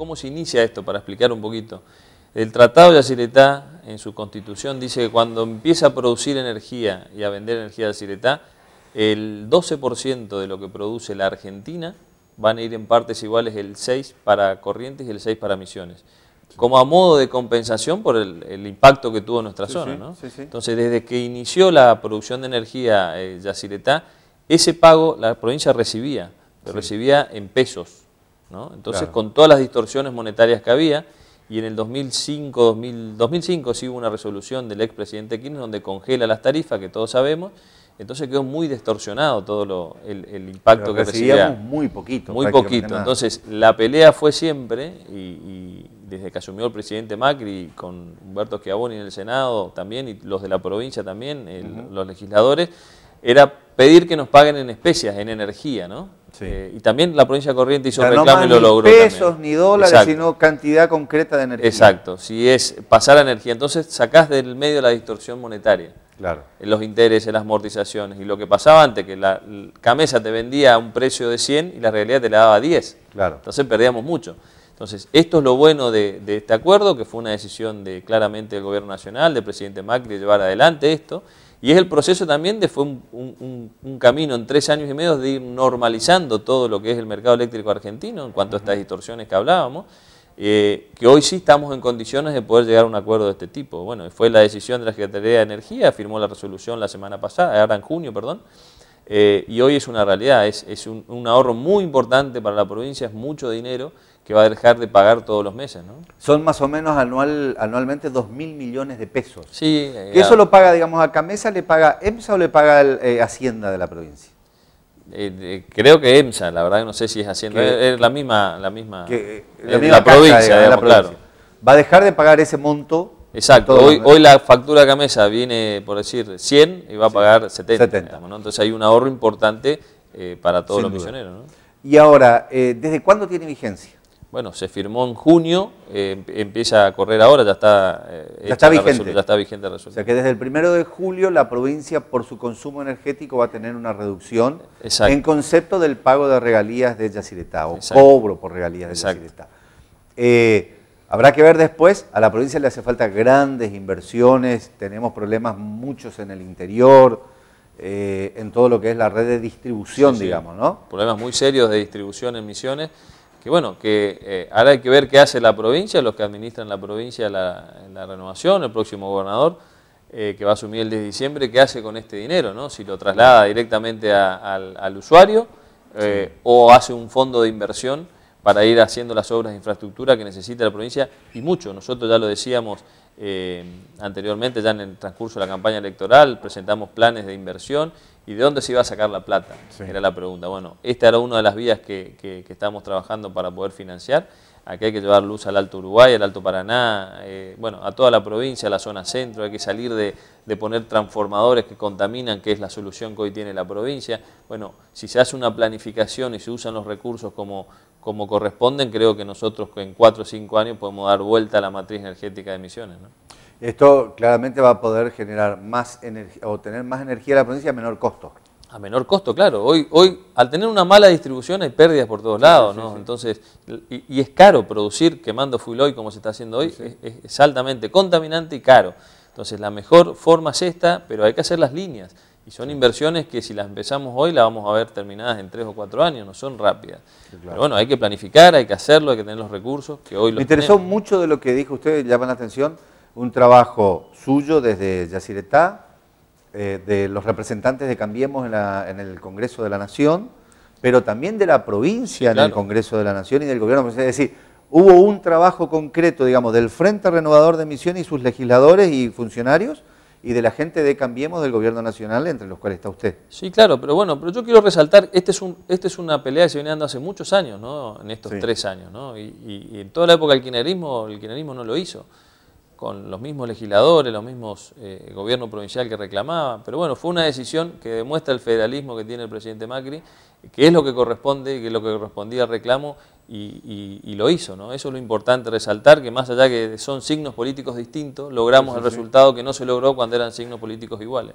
¿Cómo se inicia esto? Para explicar un poquito. El Tratado de Yacyretá, en su constitución, dice que cuando empieza a producir energía y a vender energía de Yacyretá, el 12% de lo que produce la Argentina van a ir en partes iguales el 6 para Corrientes y el 6 para Misiones. Como a modo de compensación por el, impacto que tuvo nuestra zona. Entonces, desde que inició la producción de energía eh, Yacyretá, ese pago la provincia recibía, recibía en pesos. ¿no? Entonces, con todas las distorsiones monetarias que había, y en el 2005, 2005 sí hubo una resolución del expresidente Kirchner donde congela las tarifas, que todos sabemos, entonces quedó muy distorsionado todo lo, el, impacto que recibía. muy poquito. Muy poquito. Entonces, la pelea fue siempre, y, desde que asumió el presidente Macri, con Humberto Schiavoni en el Senado también, y los de la provincia también, los legisladores, era pedir que nos paguen en especias, en energía, ¿no? Eh, y también la provincia de Corrientes hizo un reclamo y lo logró. Ni pesos ni dólares, sino cantidad concreta de energía. Exacto, si es pasar la energía. Entonces sacás del medio la distorsión monetaria. Claro. Los intereses, las amortizaciones. Y lo que pasaba antes, que la camisa te vendía a un precio de 100 y la realidad te la daba 10. Claro. Entonces perdíamos mucho. Entonces, esto es lo bueno de, este acuerdo, que fue una decisión de claramente del Gobierno Nacional, del presidente Macri, de llevar adelante esto. Y es el proceso también de fue un, camino en tres años y medio de ir normalizando todo lo que es el mercado eléctrico argentino en cuanto a estas distorsiones que hablábamos, eh, que hoy sí estamos en condiciones de poder llegar a un acuerdo de este tipo. Bueno, fue la decisión de la Secretaría de Energía, firmó la resolución la semana pasada, ahora en junio, perdón, eh, y hoy es una realidad, es, un ahorro muy importante para la provincia, es mucho dinero, que va a dejar de pagar todos los meses, ¿no? Son más o menos anual, anualmente 2.000 mil millones de pesos. Sí. ¿Y eso eh, lo paga, digamos, a Camesa, le paga EMSA o le paga eh, Hacienda de la provincia? Eh, creo que EMSA, la verdad no sé si es Hacienda, es la misma, la misma, la, provincia, claro. Va a dejar de pagar ese monto. Exacto, hoy, la factura Camesa viene, por decir, 100 y va a pagar 70. Entonces hay un ahorro importante para todos los misioneros. ¿no? Y ahora, ¿desde cuándo tiene vigencia? bueno, se firmó en junio, eh, empieza a correr ahora, ya está, eh, está vigente. ya está vigente la resolución. O sea que desde el primero de julio la provincia por su consumo energético va a tener una reducción en concepto del pago de regalías de Yacyretá o cobro por regalías de Yacyretá. Eh, habrá que ver después, a la provincia le hace falta grandes inversiones, tenemos problemas muchos en el interior, en todo lo que es la red de distribución, digamos, ¿no? Problemas muy serios de distribución en Misiones que bueno, que eh, ahora hay que ver qué hace la provincia, los que administran la provincia la, la renovación, el próximo gobernador eh, que va a asumir el 10 de diciembre, qué hace con este dinero, ¿no? Si lo traslada directamente al, usuario eh, o hace un fondo de inversión para ir haciendo las obras de infraestructura que necesita la provincia y mucho. Nosotros ya lo decíamos anteriormente, ya en el transcurso de la campaña electoral, presentamos planes de inversión ¿Y de dónde se iba a sacar la plata? Era la pregunta. Bueno, esta era una de las vías que, que, estábamos trabajando para poder financiar. Aquí hay que llevar luz al Alto Uruguay, al Alto Paraná, eh, bueno, a toda la provincia, a la zona centro. Hay que salir de, poner transformadores que contaminan, que es la solución que hoy tiene la provincia. Bueno, si se hace una planificación y se usan los recursos como, como corresponden, creo que nosotros en cuatro o cinco años podemos dar vuelta a la matriz energética de emisiones. Esto claramente va a poder generar más energía o tener más energía de la provincia a menor costo. A menor costo, claro. Hoy, hoy al tener una mala distribución hay pérdidas por todos lados, ¿no? Entonces, y, es caro producir quemando fuel como se está haciendo hoy, es, altamente contaminante y caro. Entonces, la mejor forma es esta, pero hay que hacer las líneas. Y son inversiones que si las empezamos hoy las vamos a ver terminadas en tres o cuatro años, no son rápidas. Pero bueno, hay que planificar, hay que hacerlo, hay que tener los recursos que hoy los Me interesó mucho de lo que dijo usted, llama la atención, un trabajo suyo desde Yaciretá, eh, de los representantes de Cambiemos en, el Congreso de la Nación, pero también de la provincia en el Congreso de la Nación y del gobierno. Es decir, hubo un trabajo concreto, digamos, del Frente Renovador de Misiones y sus legisladores y funcionarios y de la gente de Cambiemos del Gobierno Nacional, entre los cuales está usted. Sí, claro, pero bueno, pero yo quiero resaltar, este es un, esta es una pelea que se viene dando hace muchos años, ¿no? En estos tres años, ¿no? Y, en toda la época del kirchnerismo, el kirchnerismo no lo hizo con los mismos legisladores, los mismos gobiernos eh, gobierno provincial que reclamaban, pero bueno, fue una decisión que demuestra el federalismo que tiene el presidente Macri, que es lo que corresponde, que es lo que correspondía al reclamo y, lo hizo, ¿no? Eso es lo importante resaltar, que más allá que son signos políticos distintos, logramos el resultado que no se logró cuando eran signos políticos iguales.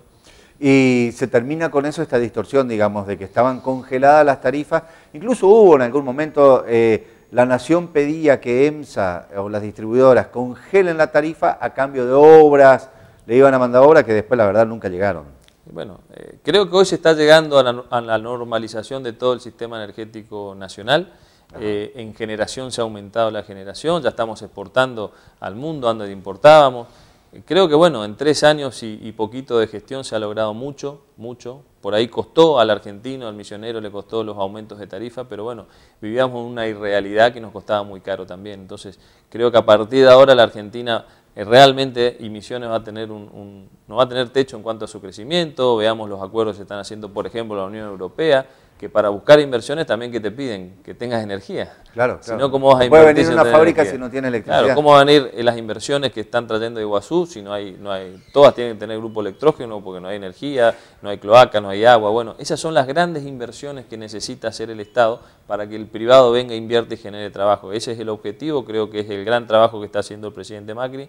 Y se termina con eso esta distorsión, digamos, de que estaban congeladas las tarifas, incluso hubo en algún momento... Eh, la Nación pedía que EMSA o las distribuidoras congelen la tarifa a cambio de obras, le iban a mandar obras que después la verdad nunca llegaron. Bueno, eh, creo que hoy se está llegando a la, normalización de todo el sistema energético nacional. Eh, en generación se ha aumentado la generación, ya estamos exportando al mundo, antes importábamos. Creo que bueno, en tres años y, poquito de gestión se ha logrado mucho, mucho. Por ahí costó al argentino, al misionero le costó los aumentos de tarifa, pero bueno, vivíamos una irrealidad que nos costaba muy caro también. Entonces creo que a partir de ahora la Argentina eh, realmente y Misiones va a tener un, no va a tener techo en cuanto a su crecimiento. Veamos los acuerdos que están haciendo, por ejemplo, la Unión Europea que para buscar inversiones también que te piden que tengas energía. Claro, claro. ¿cómo vas a invertir? Puede venir una fábrica si no tiene electricidad. Claro, ¿cómo van a ir las inversiones que están trayendo de Iguazú si no hay, no hay, todas tienen que tener grupo electrógeno porque no hay energía, no hay cloaca, no hay agua? Bueno, esas son las grandes inversiones que necesita hacer el Estado para que el privado venga, invierte y genere trabajo. Ese es el objetivo, creo que es el gran trabajo que está haciendo el presidente Macri.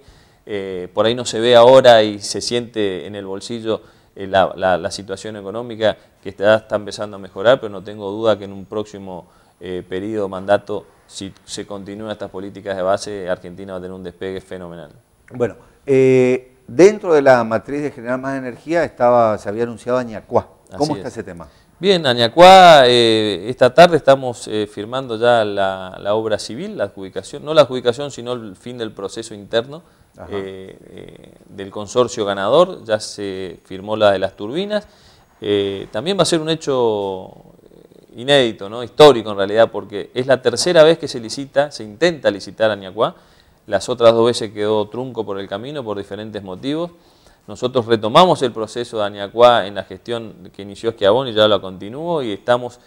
Eh, por ahí no se ve ahora y se siente en el bolsillo eh, la, situación económica que está, está, empezando a mejorar, pero no tengo duda que en un próximo eh, periodo, mandato, si se continúan estas políticas de base, Argentina va a tener un despegue fenomenal. Bueno, eh, dentro de la matriz de generar más energía estaba, se había anunciado Añacuá. ¿Cómo está ese tema? Bien, Añacuá, eh, esta tarde estamos firmando ya la, la, obra civil, la adjudicación, no la adjudicación, sino el fin del proceso interno eh, eh, del consorcio ganador, ya se firmó la de las turbinas. Eh, también va a ser un hecho inédito, ¿no? histórico en realidad, porque es la tercera vez que se licita, se intenta licitar a las otras dos veces quedó trunco por el camino por diferentes motivos. Nosotros retomamos el proceso de Añacuá en la gestión que inició Esquiabón y ya lo continuó y estamos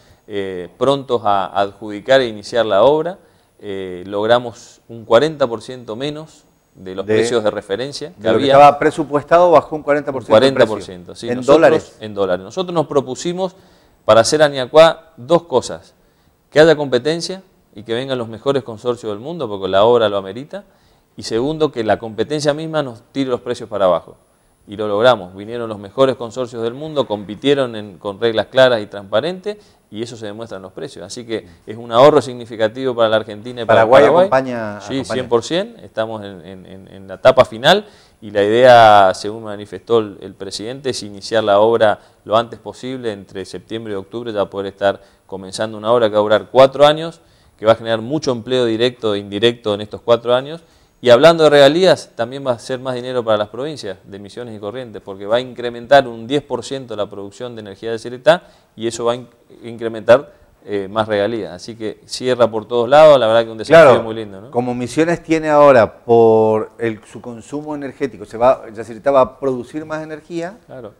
prontos a adjudicar e iniciar la obra. logramos un 40% menos de los precios de referencia. Que, había, estaba presupuestado bajó un 40%. 40%, ¿En dólares? En dólares. Nosotros nos propusimos para hacer Aniacuá dos cosas. Que haya competencia y que vengan los mejores consorcios del mundo, porque la obra lo amerita. Y segundo, que la competencia misma nos tire los precios para abajo. Y lo logramos. Vinieron los mejores consorcios del mundo, compitieron con reglas claras y transparentes y eso se demuestra en los precios. Así que es un ahorro significativo para la Argentina y para Paraguay. Paraguay. Acompaña, sí, 100%, estamos en, la etapa final y la idea, según manifestó el, el, presidente, es iniciar la obra lo antes posible, entre septiembre y octubre ya poder estar comenzando una obra que va a durar cuatro años, que va a generar mucho empleo directo e indirecto en estos cuatro años y hablando de regalías, también va a ser más dinero para las provincias de emisiones y Corrientes, porque va a incrementar un 10% la producción de energía de Ceretá y eso va a incrementar eh, más regalías. Así que cierra por todos lados, la verdad que un desafío muy lindo. ¿no? Como Misiones tiene ahora por su consumo energético, se va, va a producir más energía. Claro.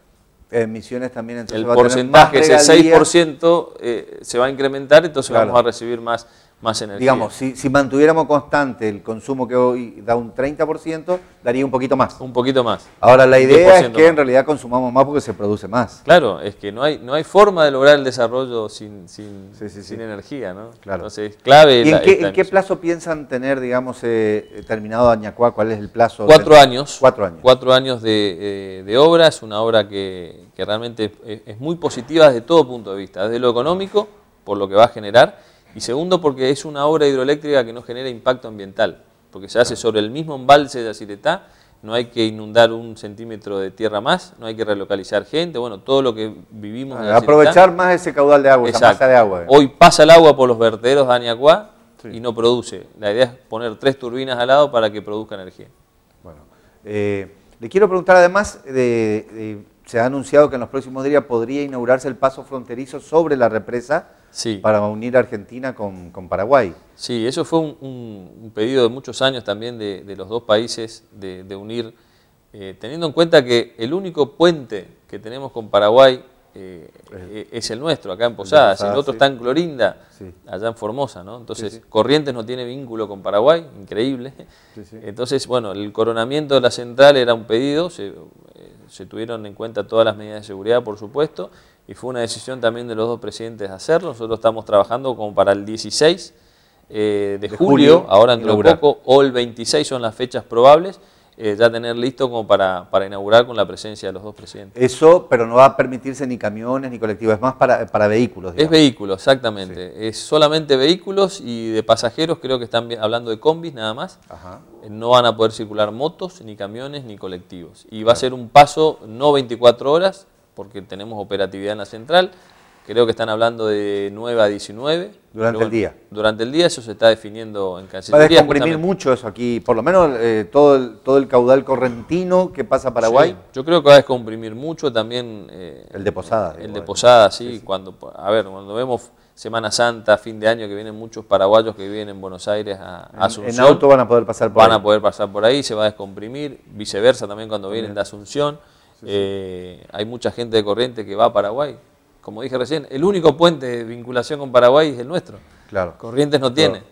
Eh, misiones también entonces El va porcentaje, a tener más ese 6% eh, se va a incrementar, entonces vamos a recibir más más energía. Digamos, si, si, mantuviéramos constante el consumo que hoy da un 30%, daría un poquito más. Un poquito más. Ahora, la idea es que en realidad consumamos más porque se produce más. Claro, es que no hay, no hay forma de lograr el desarrollo sin, sin, sin energía, ¿no? Claro. Entonces, clave. ¿Y en, qué, plazo piensan tener, digamos, eh, eh, terminado Añacuá? ¿Cuál es el plazo? Cuatro años. Cuatro años. Cuatro años de, eh, obra. Es una obra que, que realmente es muy positiva desde todo punto de vista, desde lo económico, por lo que va a generar y segundo, porque es una obra hidroeléctrica que no genera impacto ambiental, porque se hace sobre el mismo embalse de Aciretá, no hay que inundar un centímetro de tierra más, no hay que relocalizar gente, bueno, todo lo que vivimos. aprovechar más ese caudal de agua, esa masa de agua. Hoy pasa el agua por los vertederos de Añacuá y no produce. La idea es poner tres turbinas al lado para que produzca energía. Bueno, eh, le quiero preguntar además de se ha anunciado que en los próximos días podría inaugurarse el paso fronterizo sobre la represa para unir a Argentina con, Paraguay. Sí, eso fue un, pedido de muchos años también de, los dos países de, unir, eh, teniendo en cuenta que el único puente que tenemos con Paraguay eh, eh, es el nuestro, acá en Posadas, el otro está en Clorinda, allá en Formosa, ¿no? Entonces, Corrientes no tiene vínculo con Paraguay, increíble. Entonces, bueno, el coronamiento de la central era un pedido, eh, se, tuvieron en cuenta todas las medidas de seguridad, por supuesto, y fue una decisión también de los dos presidentes hacerlo. Nosotros estamos trabajando como para el 16 de, julio, ahora en poco, o el 26 son las fechas probables, eh, ya tener listo como para, inaugurar con la presencia de los dos presidentes. Eso, pero no va a permitirse ni camiones ni colectivos, es más para, vehículos. Es vehículos, exactamente. Es solamente vehículos y de pasajeros, creo que están hablando de combis nada más. Eh, no van a poder circular motos, ni camiones, ni colectivos. Y va a ser un paso no 24 horas, porque tenemos operatividad en la central, Creo que están hablando de 9 a 19. Durante el día. Durante el día eso se está definiendo en Cancillería. Va a descomprimir mucho eso aquí, por lo menos eh, todo, el, todo el caudal correntino que pasa a Paraguay. yo creo que va a descomprimir mucho también... Eh, el de Posada. El, de Posada, sí, Cuando, a ver, cuando vemos Semana Santa, fin de año, que vienen muchos paraguayos que vienen en Buenos Aires a, Asunción. En auto van a poder pasar por van ahí. Van a poder pasar por ahí, se va a descomprimir. Viceversa también cuando vienen de Asunción. Eh, hay mucha gente de corriente que va a Paraguay como dije recién, el único puente de vinculación con Paraguay es el nuestro. Claro. Corrientes no tiene.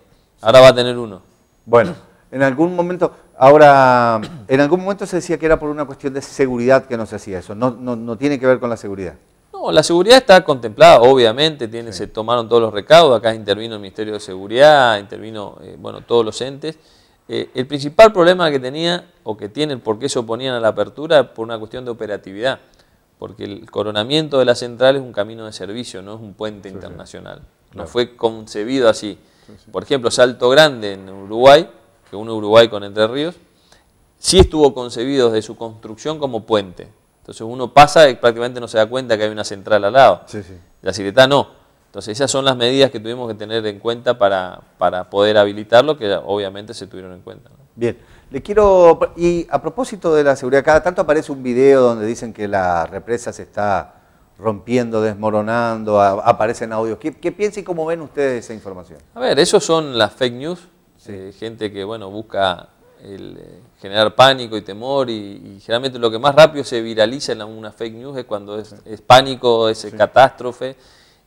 Ahora va a tener uno. Bueno, en algún momento, ahora, en algún momento se decía que era por una cuestión de seguridad que no se hacía eso. No, no, tiene que ver con la seguridad. No, la seguridad está contemplada, obviamente, se tomaron todos los recaudos, acá intervino el Ministerio de Seguridad, intervino, eh, bueno, todos los entes. Eh, el principal problema que tenía, o que tienen, porque se oponían a la apertura, por una cuestión de operatividad porque el coronamiento de la central es un camino de servicio, no es un puente internacional. No fue concebido así. Por ejemplo, Salto Grande en Uruguay, que uno Uruguay con Entre Ríos, sí estuvo concebido desde su construcción como puente. Entonces uno pasa y prácticamente no se da cuenta que hay una central al lado. La Ciretá no. Entonces esas son las medidas que tuvimos que tener en cuenta para, poder habilitarlo, que obviamente se tuvieron en cuenta. Bien. Le quiero, y a propósito de la seguridad, cada tanto aparece un video donde dicen que la represa se está rompiendo, desmoronando, aparecen audios. ¿Qué, ¿Qué y cómo ven ustedes esa información? A ver, esos son las fake news, eh, gente que bueno busca eh, generar pánico y temor y, generalmente lo que más rápido se viraliza en una fake news es cuando es, pánico, es catástrofe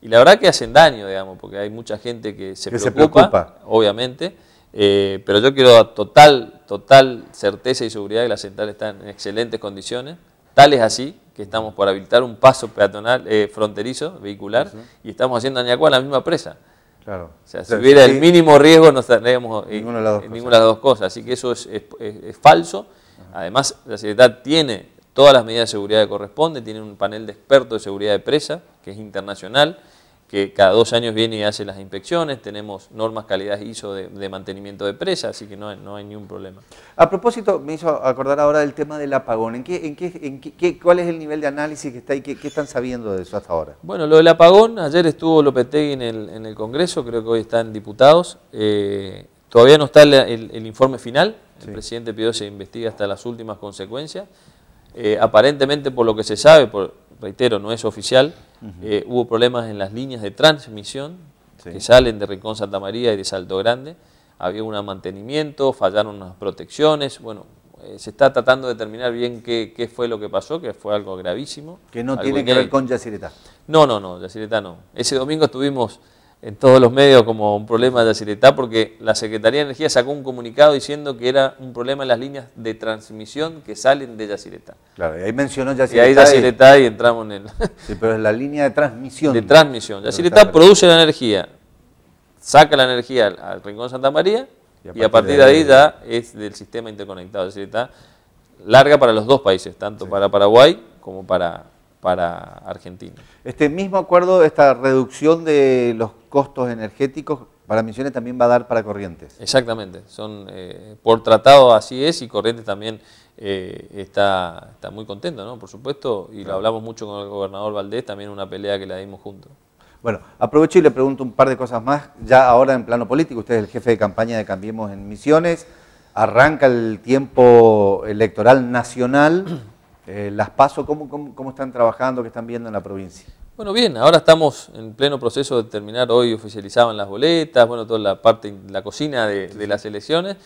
y la verdad que hacen daño, digamos, porque hay mucha gente que se, preocupa, obviamente, eh, pero yo quiero total total certeza y seguridad que la central está en excelentes condiciones. Tal es así que estamos por habilitar un paso peatonal eh, fronterizo vehicular y estamos haciendo Añacuá la misma presa. Claro. O sea, si hubiera el mínimo riesgo no estaríamos en ninguna de las dos, cosas. Así que eso es, falso. Además, la Secretaría tiene todas las medidas de seguridad que corresponde, tiene un panel de expertos de seguridad de presa, que es internacional, que cada dos años viene y hace las inspecciones, tenemos normas calidad ISO de, de mantenimiento de presas, así que no, no hay ningún problema. A propósito, me hizo acordar ahora del tema del apagón. ¿En qué, en qué, en qué ¿Cuál es el nivel de análisis que está y qué, están sabiendo de eso hasta ahora? Bueno, lo del apagón, ayer estuvo Lopetegui en el, en el Congreso, creo que hoy están diputados. Eh, todavía no está el, el, informe final, el presidente pidió se investiga hasta las últimas consecuencias. Eh, aparentemente, por lo que se sabe, reitero, no es oficial, eh, hubo problemas en las líneas de transmisión que salen de Rincón Santa María y de Salto Grande. Había un mantenimiento, fallaron unas protecciones, bueno, eh, se está tratando de determinar bien qué, qué, fue lo que pasó, que fue algo gravísimo. Que no tiene que ver con Yacyretá. No, no, no, Yacyretá no. Ese domingo estuvimos en todos los medios como un problema de Yacyretá, porque la Secretaría de Energía sacó un comunicado diciendo que era un problema en las líneas de transmisión que salen de Yacyretá. Claro, y ahí mencionó Yacyretá. Y ahí y... entramos en el... Sí, pero es la línea de transmisión. De transmisión. Yacyretá produce la energía, saca la energía al, Rincón Santa María y a, partir, de, ahí, ya es del sistema interconectado. Yacyretá larga para los dos países, tanto para Paraguay como para para Argentina. Este mismo acuerdo, esta reducción de los costos energéticos para Misiones también va a dar para Corrientes. Exactamente, son eh, por tratado así es y Corrientes también eh, está, está muy contento, ¿no? Por supuesto, y lo hablamos mucho con el gobernador Valdés, también una pelea que la dimos juntos. Bueno, aprovecho y le pregunto un par de cosas más, ya ahora en plano político, usted es el jefe de campaña de Cambiemos en Misiones, arranca el tiempo electoral nacional. Eh, las PASO, ¿cómo, están trabajando, qué están viendo en la provincia? Bueno, bien, ahora estamos en pleno proceso de terminar, hoy oficializaban las boletas, bueno, toda la parte, la cocina de, las elecciones.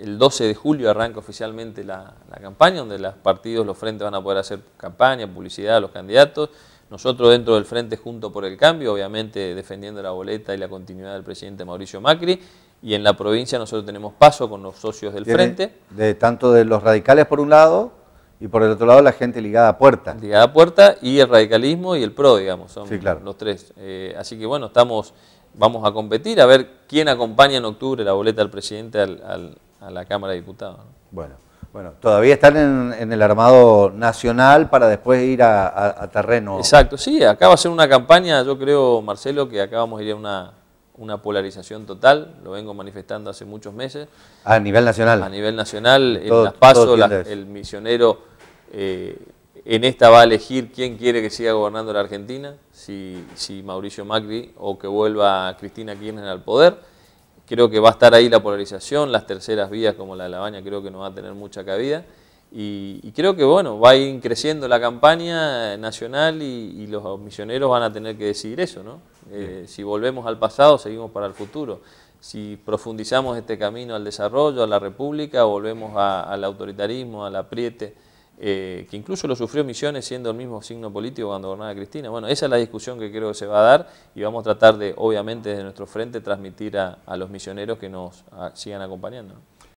El 12 de julio arranca oficialmente la, la, campaña, donde los partidos, los frentes van a poder hacer campaña, publicidad a los candidatos. Nosotros dentro del Frente Junto por el Cambio, obviamente defendiendo la boleta y la continuidad del presidente Mauricio Macri. Y en la provincia nosotros tenemos paso con los socios del Frente. De, tanto de los radicales por un lado y por el otro lado la gente ligada a Puerta. Ligada a Puerta y el radicalismo y el PRO, digamos, son los tres. Eh, así que bueno, estamos, vamos a competir a ver quién acompaña en octubre la boleta del presidente a la Cámara de Diputados. Bueno, bueno, todavía están en, el armado nacional para después ir a, terreno. Exacto, sí, acá va a ser una campaña, yo creo, Marcelo, que acá vamos a ir a una, una polarización total, lo vengo manifestando hace muchos meses. A nivel nacional. A nivel nacional, el PASO, el misionero eh, en esta va a elegir quién quiere que siga gobernando la Argentina, si, Mauricio Macri o que vuelva Cristina Kirchner al poder. Creo que va a estar ahí la polarización, las terceras vías como la de La Baña creo que no va a tener mucha cabida. Y, creo que bueno, va a ir creciendo la campaña nacional y, los misioneros van a tener que decidir eso, ¿no? Eh, si volvemos al pasado, seguimos para el futuro. Si profundizamos este camino al desarrollo, a la república, volvemos al autoritarismo, al apriete. Eh, que incluso lo sufrió Misiones siendo el mismo signo político cuando gobernaba Cristina. Bueno, esa es la discusión que creo que se va a dar y vamos a tratar de, obviamente, desde nuestro frente transmitir a, los misioneros que nos sigan acompañando.